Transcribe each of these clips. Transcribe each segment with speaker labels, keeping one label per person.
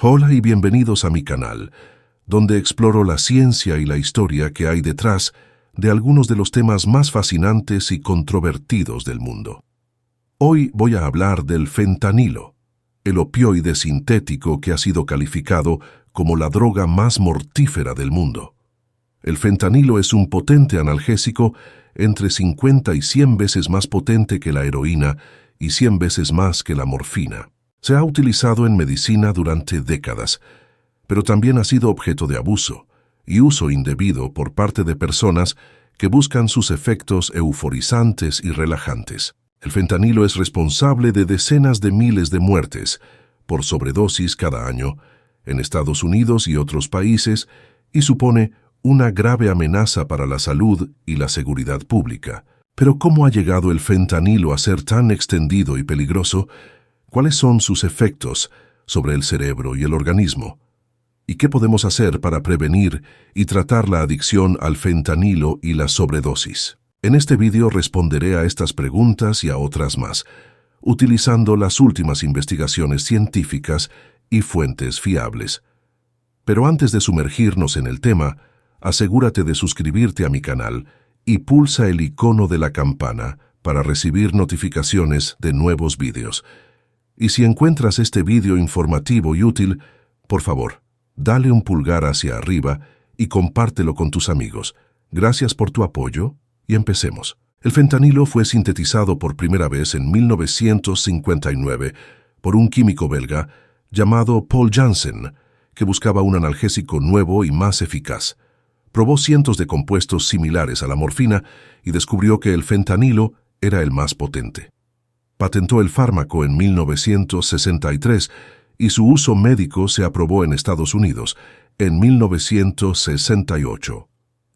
Speaker 1: Hola y bienvenidos a mi canal, donde exploro la ciencia y la historia que hay detrás de algunos de los temas más fascinantes y controvertidos del mundo. Hoy voy a hablar del fentanilo, el opioide sintético que ha sido calificado como la droga más mortífera del mundo. El fentanilo es un potente analgésico entre 50 y 100 veces más potente que la heroína y 100 veces más que la morfina se ha utilizado en medicina durante décadas, pero también ha sido objeto de abuso y uso indebido por parte de personas que buscan sus efectos euforizantes y relajantes. El fentanilo es responsable de decenas de miles de muertes por sobredosis cada año en Estados Unidos y otros países y supone una grave amenaza para la salud y la seguridad pública. Pero ¿cómo ha llegado el fentanilo a ser tan extendido y peligroso cuáles son sus efectos sobre el cerebro y el organismo, y qué podemos hacer para prevenir y tratar la adicción al fentanilo y la sobredosis. En este vídeo responderé a estas preguntas y a otras más, utilizando las últimas investigaciones científicas y fuentes fiables. Pero antes de sumergirnos en el tema, asegúrate de suscribirte a mi canal y pulsa el icono de la campana para recibir notificaciones de nuevos vídeos. Y si encuentras este vídeo informativo y útil, por favor, dale un pulgar hacia arriba y compártelo con tus amigos. Gracias por tu apoyo y empecemos. El fentanilo fue sintetizado por primera vez en 1959 por un químico belga llamado Paul Janssen, que buscaba un analgésico nuevo y más eficaz. Probó cientos de compuestos similares a la morfina y descubrió que el fentanilo era el más potente patentó el fármaco en 1963 y su uso médico se aprobó en Estados Unidos en 1968.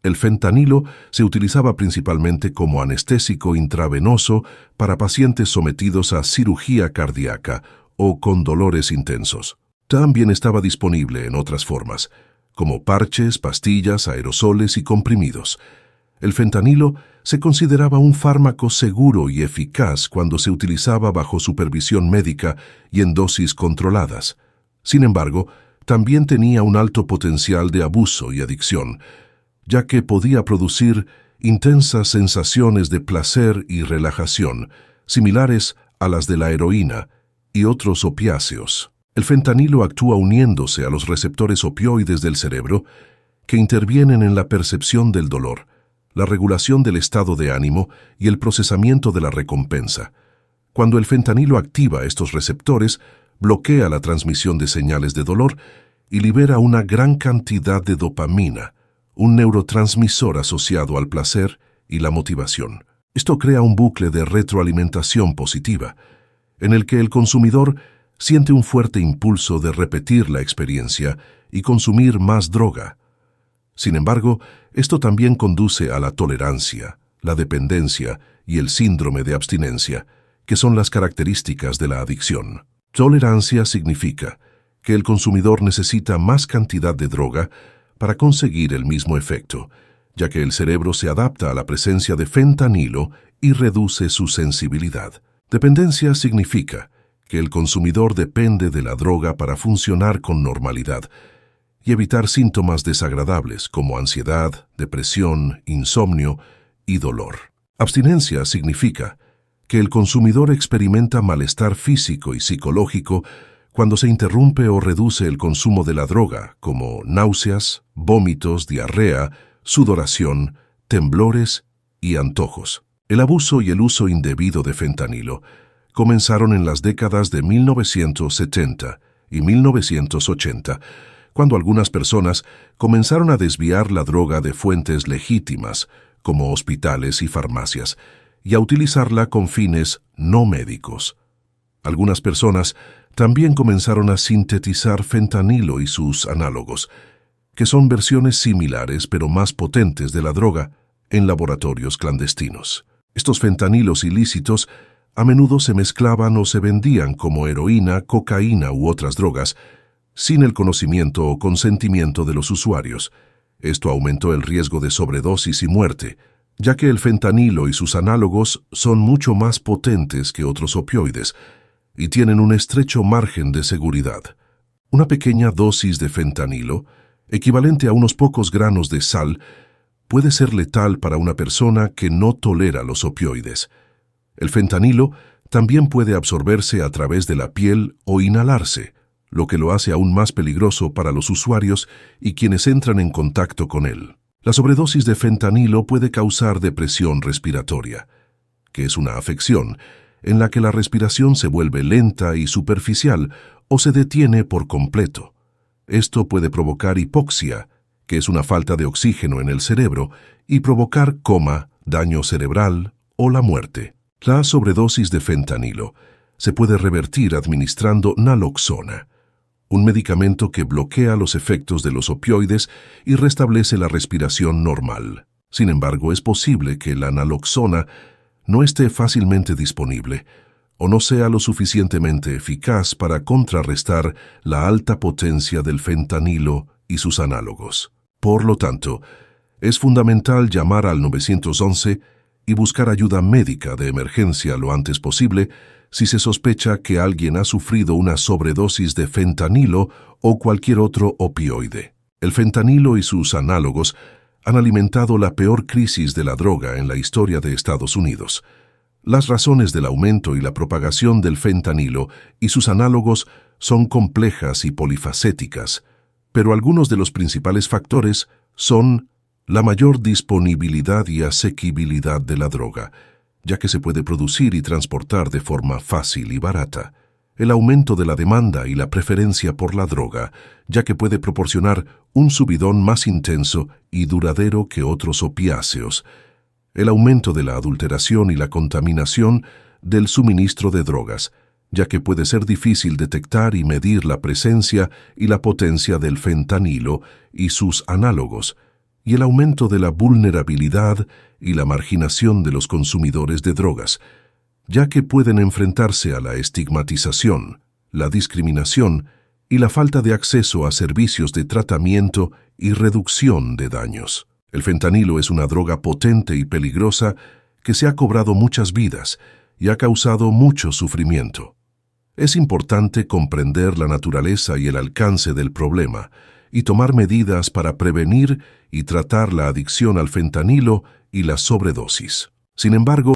Speaker 1: El fentanilo se utilizaba principalmente como anestésico intravenoso para pacientes sometidos a cirugía cardíaca o con dolores intensos. También estaba disponible en otras formas, como parches, pastillas, aerosoles y comprimidos. El fentanilo se consideraba un fármaco seguro y eficaz cuando se utilizaba bajo supervisión médica y en dosis controladas. Sin embargo, también tenía un alto potencial de abuso y adicción, ya que podía producir intensas sensaciones de placer y relajación, similares a las de la heroína y otros opiáceos. El fentanilo actúa uniéndose a los receptores opioides del cerebro que intervienen en la percepción del dolor, la regulación del estado de ánimo y el procesamiento de la recompensa. Cuando el fentanilo activa estos receptores, bloquea la transmisión de señales de dolor y libera una gran cantidad de dopamina, un neurotransmisor asociado al placer y la motivación. Esto crea un bucle de retroalimentación positiva, en el que el consumidor siente un fuerte impulso de repetir la experiencia y consumir más droga, sin embargo, esto también conduce a la tolerancia, la dependencia y el síndrome de abstinencia, que son las características de la adicción. Tolerancia significa que el consumidor necesita más cantidad de droga para conseguir el mismo efecto, ya que el cerebro se adapta a la presencia de fentanilo y reduce su sensibilidad. Dependencia significa que el consumidor depende de la droga para funcionar con normalidad, y evitar síntomas desagradables como ansiedad, depresión, insomnio y dolor. Abstinencia significa que el consumidor experimenta malestar físico y psicológico cuando se interrumpe o reduce el consumo de la droga, como náuseas, vómitos, diarrea, sudoración, temblores y antojos. El abuso y el uso indebido de fentanilo comenzaron en las décadas de 1970 y 1980 cuando algunas personas comenzaron a desviar la droga de fuentes legítimas, como hospitales y farmacias, y a utilizarla con fines no médicos. Algunas personas también comenzaron a sintetizar fentanilo y sus análogos, que son versiones similares pero más potentes de la droga, en laboratorios clandestinos. Estos fentanilos ilícitos a menudo se mezclaban o se vendían como heroína, cocaína u otras drogas, sin el conocimiento o consentimiento de los usuarios. Esto aumentó el riesgo de sobredosis y muerte, ya que el fentanilo y sus análogos son mucho más potentes que otros opioides y tienen un estrecho margen de seguridad. Una pequeña dosis de fentanilo, equivalente a unos pocos granos de sal, puede ser letal para una persona que no tolera los opioides. El fentanilo también puede absorberse a través de la piel o inhalarse, lo que lo hace aún más peligroso para los usuarios y quienes entran en contacto con él. La sobredosis de fentanilo puede causar depresión respiratoria, que es una afección en la que la respiración se vuelve lenta y superficial o se detiene por completo. Esto puede provocar hipoxia, que es una falta de oxígeno en el cerebro, y provocar coma, daño cerebral o la muerte. La sobredosis de fentanilo se puede revertir administrando naloxona, un medicamento que bloquea los efectos de los opioides y restablece la respiración normal. Sin embargo, es posible que la naloxona no esté fácilmente disponible o no sea lo suficientemente eficaz para contrarrestar la alta potencia del fentanilo y sus análogos. Por lo tanto, es fundamental llamar al 911 y buscar ayuda médica de emergencia lo antes posible si se sospecha que alguien ha sufrido una sobredosis de fentanilo o cualquier otro opioide. El fentanilo y sus análogos han alimentado la peor crisis de la droga en la historia de Estados Unidos. Las razones del aumento y la propagación del fentanilo y sus análogos son complejas y polifacéticas, pero algunos de los principales factores son la mayor disponibilidad y asequibilidad de la droga, ya que se puede producir y transportar de forma fácil y barata, el aumento de la demanda y la preferencia por la droga, ya que puede proporcionar un subidón más intenso y duradero que otros opiáceos, el aumento de la adulteración y la contaminación del suministro de drogas, ya que puede ser difícil detectar y medir la presencia y la potencia del fentanilo y sus análogos, y el aumento de la vulnerabilidad y la marginación de los consumidores de drogas, ya que pueden enfrentarse a la estigmatización, la discriminación y la falta de acceso a servicios de tratamiento y reducción de daños. El fentanilo es una droga potente y peligrosa que se ha cobrado muchas vidas y ha causado mucho sufrimiento. Es importante comprender la naturaleza y el alcance del problema, y tomar medidas para prevenir y tratar la adicción al fentanilo y la sobredosis. Sin embargo,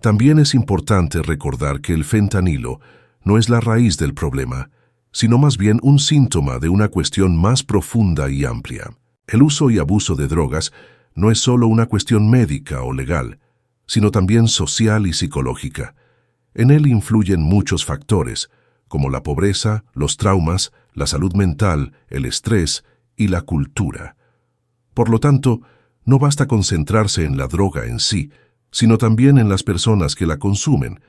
Speaker 1: también es importante recordar que el fentanilo no es la raíz del problema, sino más bien un síntoma de una cuestión más profunda y amplia. El uso y abuso de drogas no es solo una cuestión médica o legal, sino también social y psicológica. En él influyen muchos factores, como la pobreza, los traumas, la salud mental, el estrés y la cultura. Por lo tanto, no basta concentrarse en la droga en sí, sino también en las personas que la consumen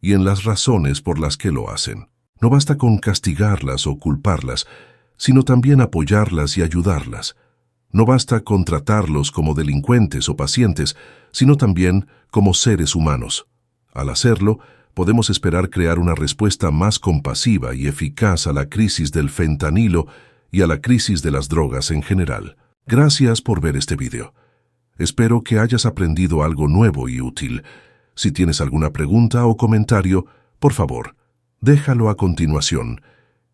Speaker 1: y en las razones por las que lo hacen. No basta con castigarlas o culparlas, sino también apoyarlas y ayudarlas. No basta con tratarlos como delincuentes o pacientes, sino también como seres humanos. Al hacerlo, podemos esperar crear una respuesta más compasiva y eficaz a la crisis del fentanilo y a la crisis de las drogas en general. Gracias por ver este vídeo. Espero que hayas aprendido algo nuevo y útil. Si tienes alguna pregunta o comentario, por favor, déjalo a continuación.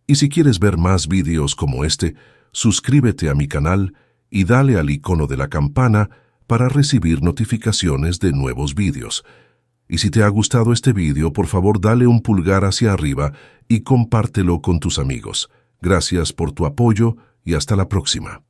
Speaker 1: Y si quieres ver más vídeos como este, suscríbete a mi canal y dale al icono de la campana para recibir notificaciones de nuevos vídeos. Y si te ha gustado este vídeo, por favor dale un pulgar hacia arriba y compártelo con tus amigos. Gracias por tu apoyo y hasta la próxima.